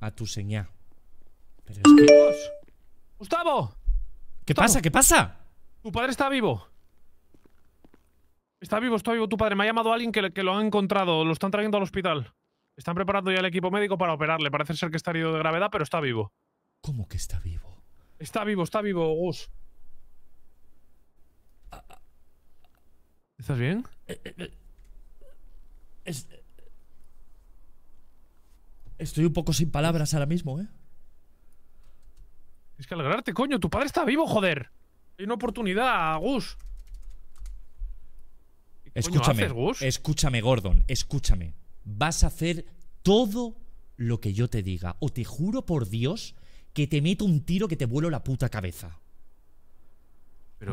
a tu señá. Pero es que... ¡Gustavo! ¿Qué pasa? ¿Qué pasa? Tu padre está vivo. Está vivo, está vivo tu padre. Me ha llamado alguien que, lo ha encontrado. Lo están trayendo al hospital. Están preparando ya el equipo médico para operarle. Parece ser que está herido de gravedad, pero está vivo. ¿Cómo que está vivo? Está vivo, está vivo, Gus. Ah, ah. ¿Estás bien? Eh, eh, eh. Es, Estoy un poco sin palabras ahora mismo, ¿eh? Es que alegrarte, coño. Tu padre está vivo, joder. Hay una oportunidad, Gus. Escúchame, escúchame, Gordon. Escúchame. Vas a hacer todo lo que yo te diga. O te juro por Dios que te meto un tiro que te vuelo la puta cabeza.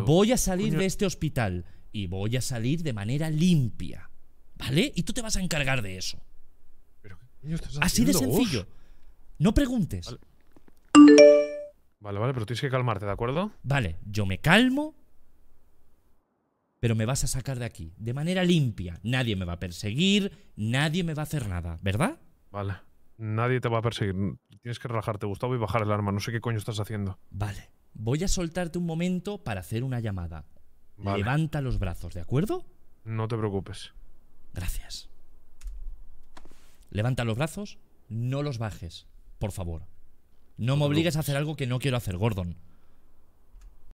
voy a salir de este hospital y voy a salir de manera limpia. ¿Vale? Y tú te vas a encargar de eso. Así de sencillo. No preguntes. Vale. vale, pero tienes que calmarte, ¿de acuerdo? Vale, yo me calmo. Pero me vas a sacar de aquí, de manera limpia. Nadie me va a perseguir, nadie me va a hacer nada, ¿verdad? Vale. Nadie te va a perseguir. Tienes que relajarte, Gustavo, y bajar el arma. No sé qué coño estás haciendo. Vale. Voy a soltarte un momento para hacer una llamada. Levanta los brazos, ¿de acuerdo? No te preocupes. Gracias levanta los brazos, no los bajes, por favor. No me obligues a hacer algo que no quiero hacer, Gordon.